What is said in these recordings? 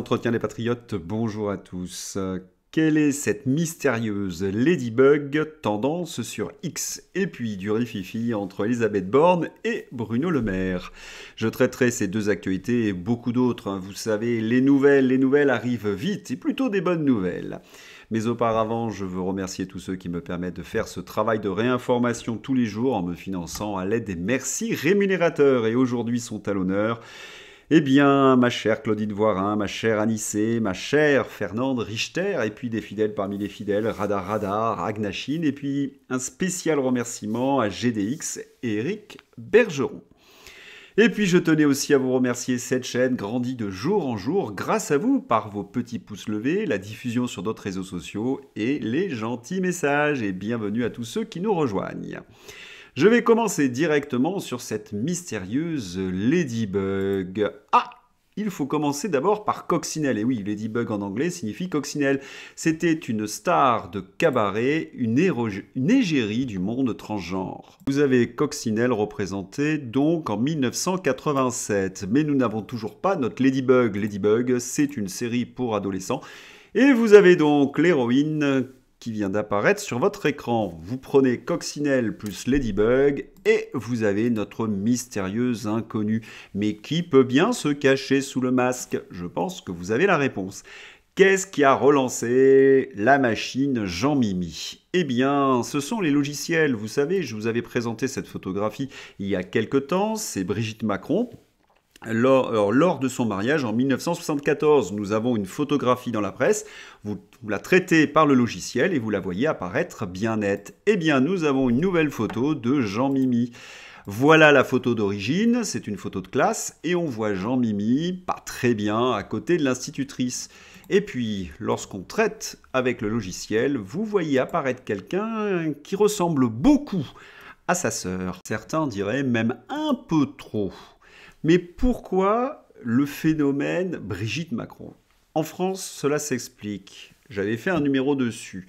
Entretiens des Patriotes, bonjour à tous. Quelle est cette mystérieuse Ladybug tendance sur X et puis du rififi entre Elisabeth Borne et Bruno Le Maire Je traiterai ces deux actualités et beaucoup d'autres. Hein. Vous savez, les nouvelles, les nouvelles arrivent vite et plutôt des bonnes nouvelles. Mais auparavant, je veux remercier tous ceux qui me permettent de faire ce travail de réinformation tous les jours en me finançant à l'aide des merci rémunérateurs. Et aujourd'hui sont à l'honneur eh bien, ma chère Claudine Voirin, ma chère Anissé, ma chère Fernande Richter, et puis des fidèles parmi les fidèles, Radar Radar, Agnachine, et puis un spécial remerciement à GDX et Eric Bergeron. Et puis je tenais aussi à vous remercier, cette chaîne grandit de jour en jour grâce à vous par vos petits pouces levés, la diffusion sur d'autres réseaux sociaux et les gentils messages. Et bienvenue à tous ceux qui nous rejoignent. Je vais commencer directement sur cette mystérieuse Ladybug. Ah il faut commencer d'abord par Coccinelle. Et oui, Ladybug en anglais signifie Coccinelle. C'était une star de cabaret, une, une, égérie du monde transgenre. Vous avez Coccinelle représentée donc en 1987. Mais nous n'avons toujours pas notre Ladybug. Ladybug, c'est une série pour adolescents. Et vous avez donc l'héroïne qui vient d'apparaître sur votre écran. Vous prenez Coccinelle plus Ladybug et vous avez notre mystérieuse inconnue. Mais qui peut bien se cacher sous le masque Je pense que vous avez la réponse. Qu'est-ce qui a relancé la machine Jean-Mimi Eh bien, ce sont les logiciels. Vous savez, je vous avais présenté cette photographie il y a quelque temps. C'est Brigitte Macron, lors, lors, de son mariage en 1974. Nous avons une photographie dans la presse, vous, vous, la traitez par le logiciel et vous la voyez apparaître bien nette. Eh bien, nous avons une nouvelle photo de Jean Mimi. Voilà la photo d'origine, c'est une photo de classe, et on voit Jean Mimi, pas très bien, à côté de l'institutrice. Et puis, lorsqu'on traite avec le logiciel, vous voyez apparaître quelqu'un qui ressemble beaucoup à sa sœur. Certains diraient même un peu trop. Mais pourquoi le phénomène Brigitte Macron En France, cela s'explique. J'avais fait un numéro dessus.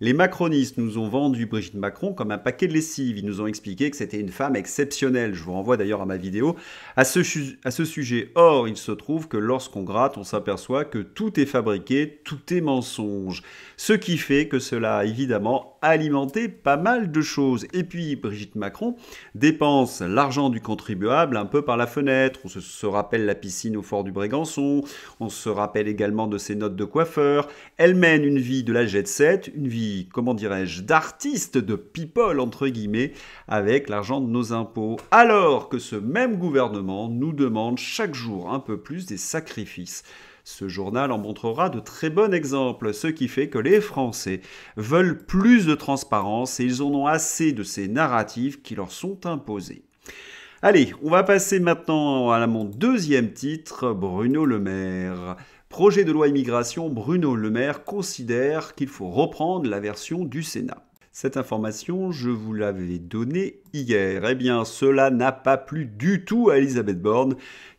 Les macronistes nous ont vendu Brigitte Macron comme un paquet de lessive. Ils nous ont expliqué que c'était une femme exceptionnelle. Je vous renvoie d'ailleurs à ma vidéo à ce, à ce sujet. Or, il se trouve que lorsqu'on gratte, on s'aperçoit que tout est fabriqué, tout est mensonge. Ce qui fait que cela a évidemment alimenter pas mal de choses. Et puis Brigitte Macron dépense l'argent du contribuable un peu par la fenêtre. On se, se rappelle la piscine au fort du Brégançon, on se rappelle également de ses notes de coiffeur. Elle mène une vie de la jet set, une vie, comment dirais-je, d'artiste, de people entre guillemets, avec l'argent de nos impôts. Alors que ce même gouvernement nous demande chaque jour un peu plus des sacrifices. Ce journal en montrera de très bons exemples, ce qui fait que les Français veulent plus de transparence et ils en ont assez de ces narratives qui leur sont imposées. Allez, on va passer maintenant à mon deuxième titre, Bruno Le Maire. Projet de loi immigration, Bruno Le Maire considère qu'il faut reprendre la version du Sénat. Cette information, je vous l'avais donnée hier. Eh bien, cela n'a pas plu du tout à Elisabeth Borne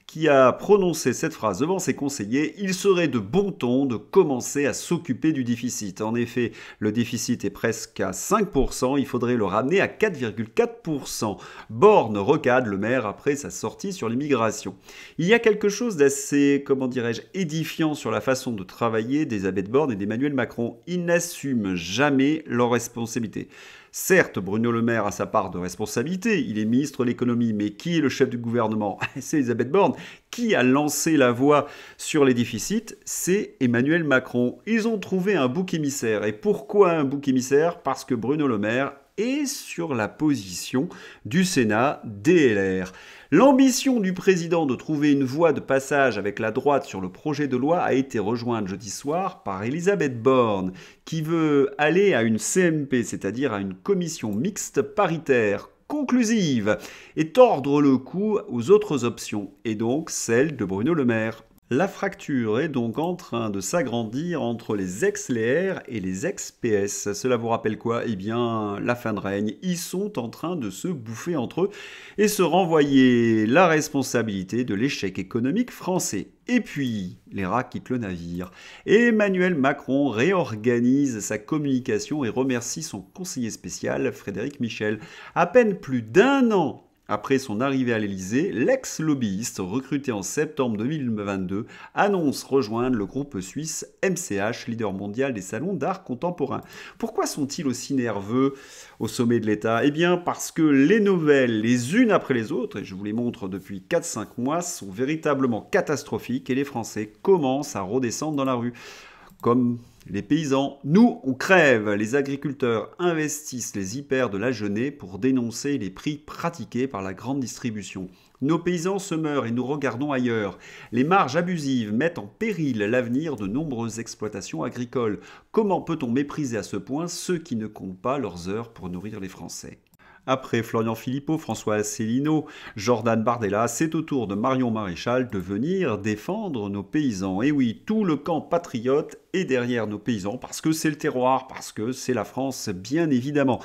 qui a prononcé cette phrase devant ses conseillers, il serait de bon ton de commencer à s'occuper du déficit. En effet, le déficit est presque à 5%, il faudrait le ramener à 4,4%. Borne recade le maire après sa sortie sur l'immigration. Il y a quelque chose d'assez, comment dirais-je, édifiant sur la façon de travailler des de Borne et d'Emmanuel Macron. Ils n'assument jamais leurs responsabilités. Certes, Bruno Le Maire a sa part de responsabilité, il est ministre de l'économie, mais qui est le chef du gouvernement C'est Elisabeth Borne. Qui a lancé la voie sur les déficits C'est Emmanuel Macron. Ils ont trouvé un bouc émissaire. Et pourquoi un bouc émissaire Parce que Bruno Le Maire et sur la position du Sénat DLR. L'ambition du président de trouver une voie de passage avec la droite sur le projet de loi a été rejointe jeudi soir par Elisabeth Borne, qui veut aller à une CMP, c'est-à-dire à une commission mixte paritaire conclusive, et tordre le coup aux autres options, et donc celle de Bruno Le Maire. La fracture est donc en train de s'agrandir entre les ex léaires et les ex-PS. Cela vous rappelle quoi Eh bien, la fin de règne. Ils sont en train de se bouffer entre eux et se renvoyer la responsabilité de l'échec économique français. Et puis, les rats quittent le navire. Emmanuel Macron réorganise sa communication et remercie son conseiller spécial, Frédéric Michel. À peine plus d'un an après son arrivée à l'Elysée, l'ex-lobbyiste recruté en septembre 2022 annonce rejoindre le groupe suisse MCH, leader mondial des salons d'art contemporain. Pourquoi sont-ils aussi nerveux au sommet de l'État Eh bien parce que les nouvelles, les unes après les autres, et je vous les montre depuis 4-5 mois, sont véritablement catastrophiques et les Français commencent à redescendre dans la rue. Comme les paysans, nous, on crève. Les agriculteurs investissent les hyper de la pour dénoncer les prix pratiqués par la grande distribution. Nos paysans se meurent et nous regardons ailleurs. Les marges abusives mettent en péril l'avenir de nombreuses exploitations agricoles. Comment peut-on mépriser à ce point ceux qui ne comptent pas leurs heures pour nourrir les Français après Florian Philippot, François Asselineau, Jordan Bardella, c'est au tour de Marion Maréchal de venir défendre nos paysans. Et oui, tout le camp patriote est derrière nos paysans parce que c'est le terroir, parce que c'est la France, bien évidemment.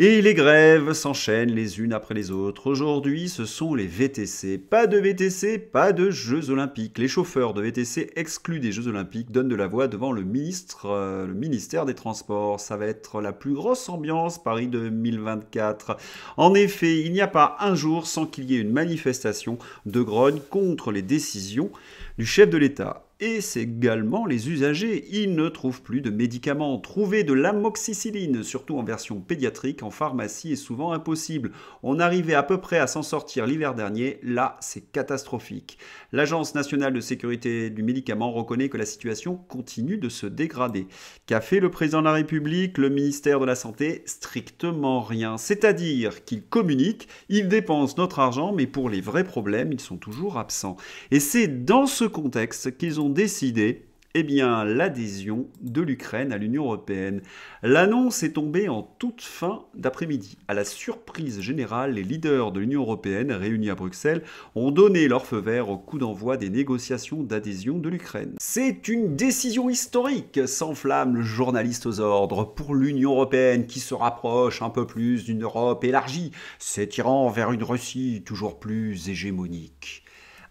Et les grèves s'enchaînent les unes après les autres. Aujourd'hui, ce sont les VTC. Pas de VTC, pas de Jeux Olympiques. Les chauffeurs de VTC exclus des Jeux Olympiques donnent de la voix devant le, ministre, euh, le ministère des Transports. Ça va être la plus grosse ambiance Paris 2024. En effet, il n'y a pas un jour sans qu'il y ait une manifestation de grogne contre les décisions du chef de l'État et c'est également les usagers. Ils ne trouvent plus de médicaments. Trouver de l'amoxicilline, surtout en version pédiatrique, en pharmacie est souvent impossible. On arrivait à peu près à s'en sortir l'hiver dernier, là c'est catastrophique. L'Agence nationale de sécurité du médicament reconnaît que la situation continue de se dégrader. Qu'a fait le président de la République, le ministère de la Santé Strictement rien. C'est-à-dire qu'ils communiquent, ils dépensent notre argent, mais pour les vrais problèmes, ils sont toujours absents. Et c'est dans ce contexte qu'ils ont ont décidé eh bien, l'adhésion de l'Ukraine à l'Union européenne. L'annonce est tombée en toute fin d'après-midi. À la surprise générale, les leaders de l'Union européenne réunis à Bruxelles ont donné leur feu vert au coup d'envoi des négociations d'adhésion de l'Ukraine. C'est une décision historique, s'enflamme le journaliste aux ordres, pour l'Union européenne qui se rapproche un peu plus d'une Europe élargie, s'étirant vers une Russie toujours plus hégémonique.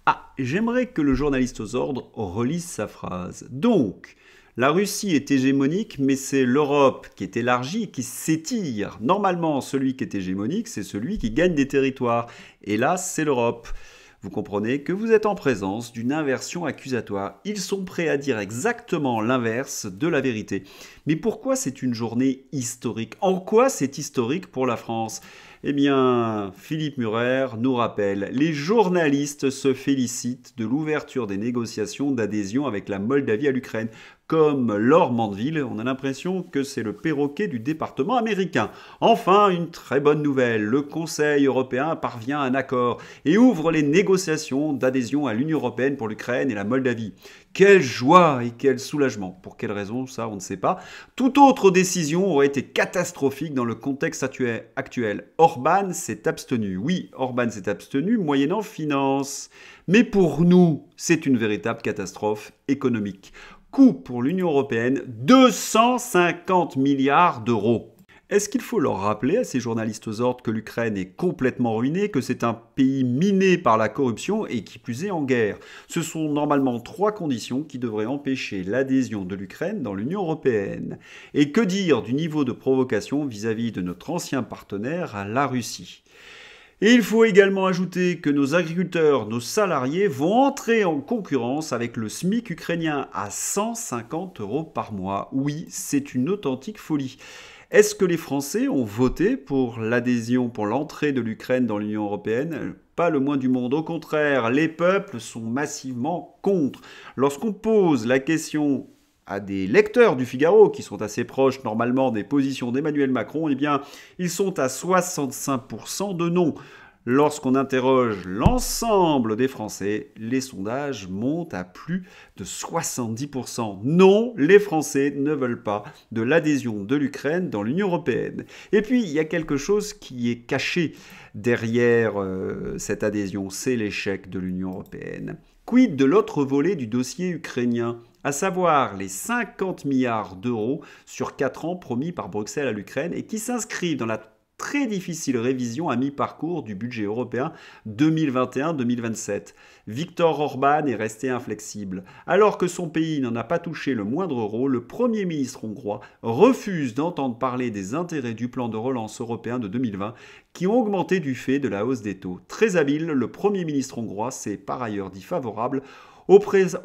Ah, j'aimerais que le journaliste aux ordres relise sa phrase. Donc, la Russie est hégémonique, mais c'est l'Europe qui est élargie, qui s'étire. Normalement, celui qui est hégémonique, c'est celui qui gagne des territoires. Et là, c'est l'Europe. Vous comprenez que vous êtes en présence d'une inversion accusatoire. Ils sont prêts à dire exactement l'inverse de la vérité. Mais pourquoi c'est une journée historique En quoi c'est historique pour la France eh bien, Philippe Murer nous rappelle, les journalistes se félicitent de l'ouverture des négociations d'adhésion avec la Moldavie à l'Ukraine comme Laure on a l'impression que c'est le perroquet du département américain. Enfin, une très bonne nouvelle, le Conseil européen parvient à un accord et ouvre les négociations d'adhésion à l'Union européenne pour l'Ukraine et la Moldavie. Quelle joie et quel soulagement. Pour quelle raison, ça, on ne sait pas. Toute autre décision aurait été catastrophique dans le contexte actuel. Orban s'est abstenu. Oui, Orban s'est abstenu, moyennant finance. Mais pour nous, c'est une véritable catastrophe économique coût pour l'Union européenne 250 milliards d'euros. Est-ce qu'il faut leur rappeler à ces journalistes aux ordres que l'Ukraine est complètement ruinée, que c'est un pays miné par la corruption et qui plus est en guerre Ce sont normalement trois conditions qui devraient empêcher l'adhésion de l'Ukraine dans l'Union européenne. Et que dire du niveau de provocation vis-à-vis -vis de notre ancien partenaire, la Russie et il faut également ajouter que nos agriculteurs, nos salariés vont entrer en concurrence avec le SMIC ukrainien à 150 euros par mois. Oui, c'est une authentique folie. Est-ce que les Français ont voté pour l'adhésion, pour l'entrée de l'Ukraine dans l'Union européenne pas le moins du monde. Au contraire, les peuples sont massivement contre. Lorsqu'on pose la question à des lecteurs du Figaro, qui sont assez proches normalement des positions d'Emmanuel Macron, eh bien, ils sont à 65% de non. Lorsqu'on interroge l'ensemble des Français, les sondages montent à plus de 70%. Non, les Français ne veulent pas de l'adhésion de l'Ukraine dans l'Union européenne. Et puis, il y a quelque chose qui est caché derrière euh, cette adhésion, c'est l'échec de l'Union européenne. Quid de l'autre volet du dossier ukrainien à savoir les 50 milliards d'euros sur 4 ans promis par Bruxelles à l'Ukraine et qui s'inscrivent dans la très difficile révision à mi-parcours du budget européen 2021-2027. Viktor Orban est resté inflexible. Alors que son pays n'en a pas touché le moindre euro, le Premier ministre hongrois refuse d'entendre parler des intérêts du plan de relance européen de 2020 qui ont augmenté du fait de la hausse des taux. Très habile, le Premier ministre hongrois s'est par ailleurs dit favorable au,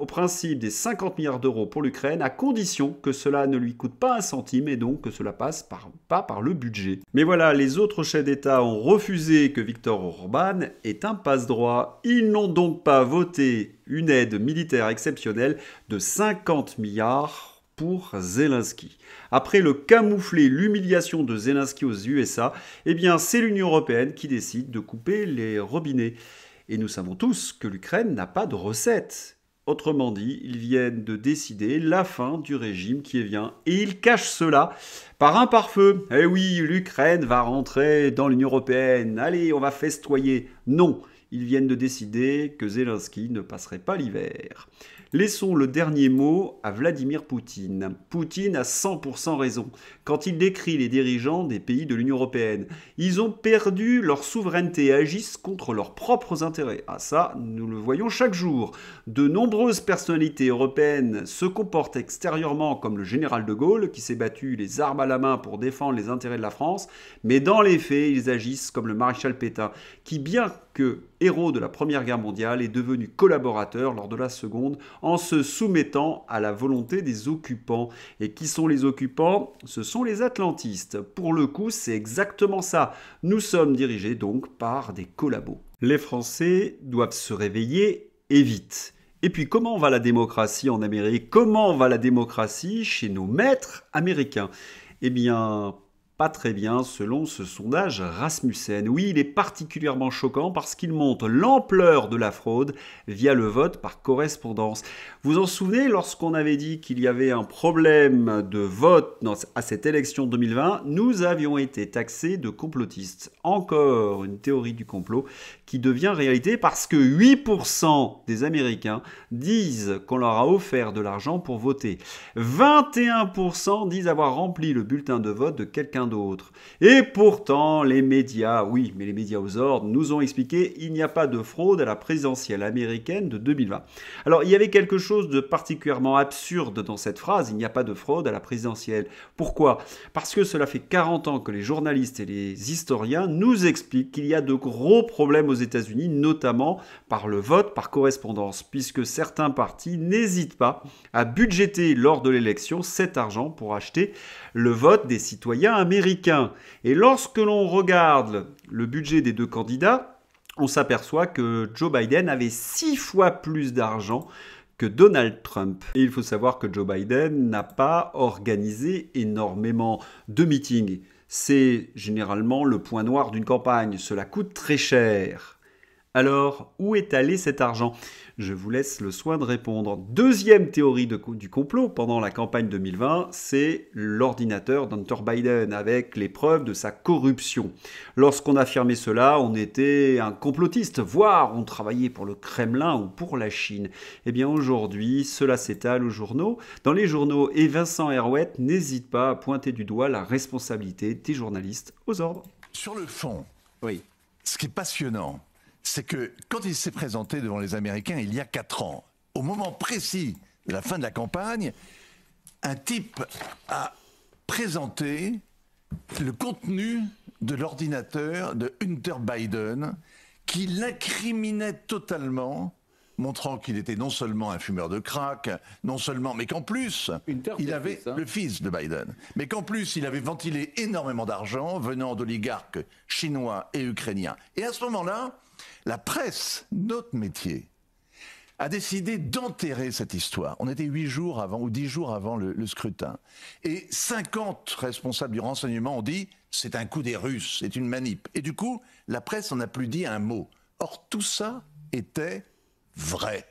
principe des 50 milliards d'euros pour l'Ukraine, à condition que cela ne lui coûte pas un centime et donc que cela passe par, pas par le budget. Mais voilà, les autres chefs d'État ont refusé que Viktor Orban ait un passe-droit. Ils n'ont donc pas voté une aide militaire exceptionnelle de 50 milliards pour Zelensky. Après le camoufler, l'humiliation de Zelensky aux USA, eh bien c'est l'Union européenne qui décide de couper les robinets. Et nous savons tous que l'Ukraine n'a pas de recette. Autrement dit, ils viennent de décider la fin du régime qui est vient. Et ils cachent cela par un pare-feu. Eh oui, l'Ukraine va rentrer dans l'Union Européenne. Allez, on va festoyer. Non, ils viennent de décider que Zelensky ne passerait pas l'hiver. Laissons le dernier mot à Vladimir Poutine. Poutine a 100% raison quand il décrit les dirigeants des pays de l'Union européenne. Ils ont perdu leur souveraineté et agissent contre leurs propres intérêts. Ah ça, nous le voyons chaque jour. De nombreuses personnalités européennes se comportent extérieurement comme le général de Gaulle qui s'est battu les armes à la main pour défendre les intérêts de la France, mais dans les faits, ils agissent comme le maréchal Pétain qui bien héros de la Première Guerre mondiale est devenu collaborateur lors de la Seconde en se soumettant à la volonté des occupants. Et qui sont les occupants Ce sont les atlantistes. Pour le coup, c'est exactement ça. Nous sommes dirigés donc par des collabos. Les Français doivent se réveiller et vite. Et puis comment va la démocratie en Amérique Comment va la démocratie chez nos maîtres américains Eh bien, pas très bien selon ce sondage Rasmussen. Oui, il est particulièrement choquant parce qu'il montre l'ampleur de la fraude via le vote par correspondance. Vous en souvenez lorsqu'on avait dit qu'il y avait un problème de vote à cette élection 2020, nous avions été taxés de complotistes. Encore une théorie du complot qui devient réalité parce que 8% des Américains disent qu'on leur a offert de l'argent pour voter. 21% disent avoir rempli le bulletin de vote de quelqu'un d'autres. Et pourtant, les médias, oui, mais les médias aux ordres, nous ont expliqué il n'y a pas de fraude à la présidentielle américaine de 2020. Alors, il y avait quelque chose de particulièrement absurde dans cette phrase, il n'y a pas de fraude à la présidentielle. Pourquoi Parce que cela fait 40 ans que les journalistes et les historiens nous expliquent qu'il y a de gros problèmes aux États-Unis, notamment par le vote par correspondance, puisque certains partis n'hésitent pas à budgéter lors de l'élection cet argent pour acheter le vote des citoyens américains et lorsque l'on regarde le budget des deux candidats, on s'aperçoit que Joe Biden avait six fois plus d'argent que Donald Trump. Et il faut savoir que Joe Biden n'a pas organisé énormément de meetings. C'est généralement le point noir d'une campagne. Cela coûte très cher. Alors, où est allé cet argent je vous laisse le soin de répondre. Deuxième théorie du complot pendant la campagne 2020, c'est l'ordinateur d'Hunter Biden avec les preuves de sa corruption. Lorsqu'on affirmait cela, on était un complotiste, voire on travaillait pour le Kremlin ou pour la Chine. Eh bien aujourd'hui, cela s'étale aux journaux. Dans les journaux, et Vincent Herouet n'hésite pas à pointer du doigt la responsabilité des journalistes aux ordres. Sur le fond, oui. ce qui est passionnant, c'est que quand il s'est présenté devant les Américains il y a quatre ans, au moment précis de la fin de la campagne, un type a présenté le contenu de l'ordinateur de Hunter Biden qui l'incriminait totalement, montrant qu'il était non seulement un fumeur de crack, non seulement, mais qu'en plus, il avait hein. le fils de Biden, mais qu'en plus, il avait ventilé énormément d'argent venant d'oligarques chinois et ukrainiens. Et à ce moment-là, la presse, notre métier, a décidé d'enterrer cette histoire. On était huit jours avant ou dix jours avant le, scrutin. Et 50 responsables du renseignement ont dit c'est un coup des Russes, c'est une manip. Et du coup, la presse n'en a plus dit un mot. Or, tout ça était vrai.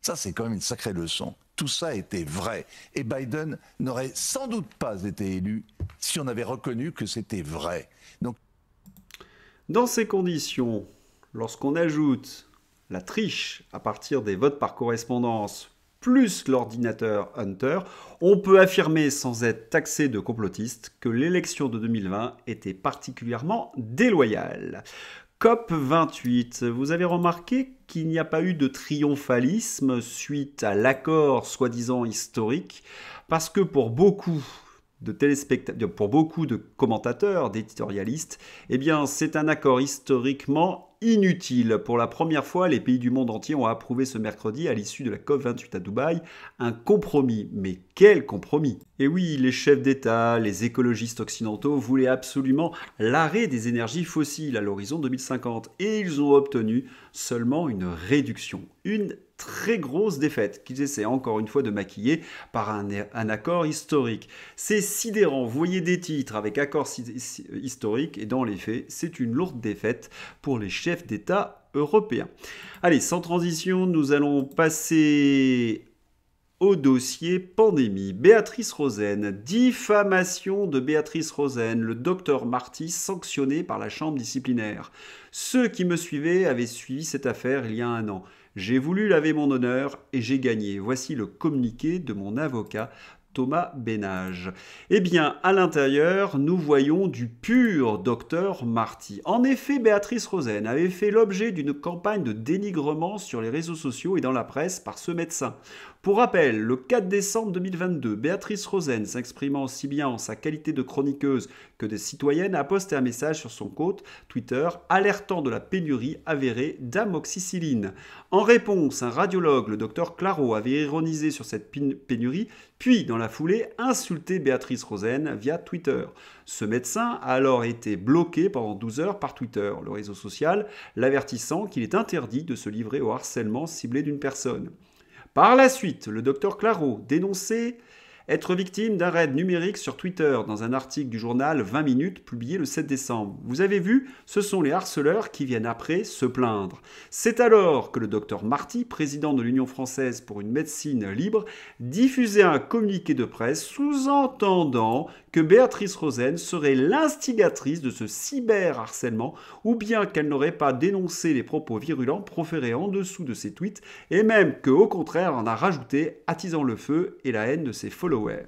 Ça, c'est quand même une sacrée leçon. Tout ça était vrai. Et Biden n'aurait sans doute pas été élu si on avait reconnu que c'était vrai. Donc... Dans ces conditions, Lorsqu'on ajoute la triche à partir des votes par correspondance plus l'ordinateur Hunter, on peut affirmer sans être taxé de complotiste que l'élection de 2020 était particulièrement déloyale. COP28, vous avez remarqué qu'il n'y a pas eu de triomphalisme suite à l'accord soi-disant historique, parce que pour beaucoup, de téléspectateurs, pour beaucoup de commentateurs, d'éditorialistes, eh bien c'est un accord historiquement inutile. Pour la première fois, les pays du monde entier ont approuvé ce mercredi, à l'issue de la COP28 à Dubaï, un compromis. Mais quel compromis Et eh oui, les chefs d'État, les écologistes occidentaux voulaient absolument l'arrêt des énergies fossiles à l'horizon 2050, et ils ont obtenu seulement une réduction, une très grosse défaite qu'ils essaient encore une fois de maquiller par un, accord historique. C'est sidérant, vous voyez des titres avec accord historique et dans les faits, c'est une lourde défaite pour les chefs d'État européens. Allez, sans transition, nous allons passer au dossier pandémie. Béatrice Rosen, diffamation de Béatrice Rosen, le docteur Marty sanctionné par la chambre disciplinaire. Ceux qui me suivaient avaient suivi cette affaire il y a un an. J'ai voulu laver mon honneur et j'ai gagné. Voici le communiqué de mon avocat Thomas Bénage. Eh bien, à l'intérieur, nous voyons du pur docteur Marty. En effet, Béatrice Rosen avait fait l'objet d'une campagne de dénigrement sur les réseaux sociaux et dans la presse par ce médecin. Pour rappel, le 4 décembre 2022, Béatrice Rosen, s'exprimant aussi bien en sa qualité de chroniqueuse que de citoyenne, a posté un message sur son compte Twitter alertant de la pénurie avérée d'amoxicilline. En réponse, un radiologue, le docteur Claro, avait ironisé sur cette pénurie, puis, dans la foulée, insulté Béatrice Rosen via Twitter. Ce médecin a alors été bloqué pendant 12 heures par Twitter, le réseau social, l'avertissant qu'il est interdit de se livrer au harcèlement ciblé d'une personne. Par la suite, le docteur Claro dénonçait être victime d'un raid numérique sur Twitter dans un article du journal 20 minutes publié le 7 décembre. Vous avez vu, ce sont les harceleurs qui viennent après se plaindre. C'est alors que le docteur Marty, président de l'Union française pour une médecine libre, diffusait un communiqué de presse sous-entendant que Béatrice Rosen serait l'instigatrice de ce cyberharcèlement ou bien qu'elle n'aurait pas dénoncé les propos virulents proférés en dessous de ses tweets et même que, au contraire, en a rajouté, attisant le feu et la haine de ses followers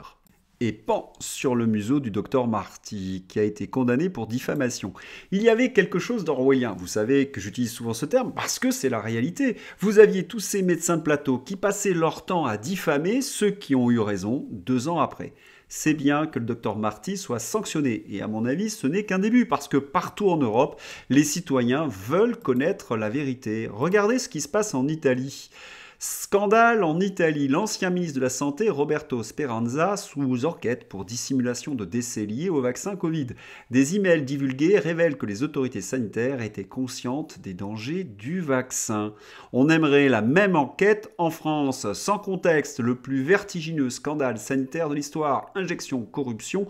et pense sur le museau du docteur Marty, qui a été condamné pour diffamation. Il y avait quelque chose d'orwellien, vous savez que j'utilise souvent ce terme parce que c'est la réalité. Vous aviez tous ces médecins de plateau qui passaient leur temps à diffamer ceux qui ont eu raison deux ans après c'est bien que le docteur Marty soit sanctionné. Et à mon avis, ce n'est qu'un début, parce que partout en Europe, les citoyens veulent connaître la vérité. Regardez ce qui se passe en Italie. Scandale en Italie. L'ancien ministre de la Santé, Roberto Speranza, sous enquête pour dissimulation de décès liés au vaccin Covid. Des emails divulgués révèlent que les autorités sanitaires étaient conscientes des dangers du vaccin. On aimerait la même enquête en France. Sans contexte, le plus vertigineux scandale sanitaire de l'histoire, injection, corruption,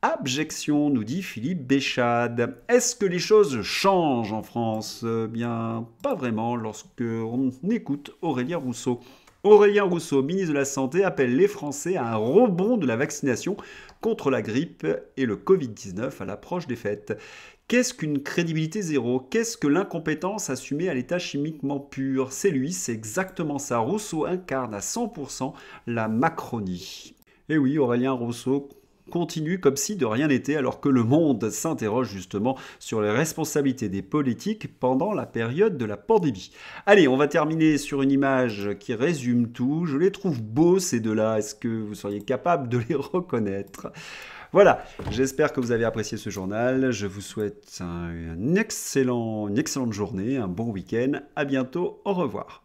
Abjection, nous dit Philippe Béchade. Est-ce que les choses changent en France euh, Bien, pas vraiment lorsque on écoute Aurélien Rousseau. Aurélien Rousseau, ministre de la Santé, appelle les Français à un rebond de la vaccination contre la grippe et le Covid-19 à l'approche des fêtes. Qu'est-ce qu'une crédibilité zéro Qu'est-ce que l'incompétence assumée à l'état chimiquement pur C'est lui, c'est exactement ça. Rousseau incarne à 100% la Macronie. Et eh oui, Aurélien Rousseau continue comme si de rien n'était, alors que le monde s'interroge justement sur les responsabilités des politiques pendant la période de la pandémie. Allez, on va terminer sur une image qui résume tout. Je les trouve beaux ces deux-là. Est-ce que vous seriez capable de les reconnaître voilà, j'espère que vous avez apprécié ce journal. Je vous souhaite une excellente journée, un bon week-end. À bientôt, au revoir.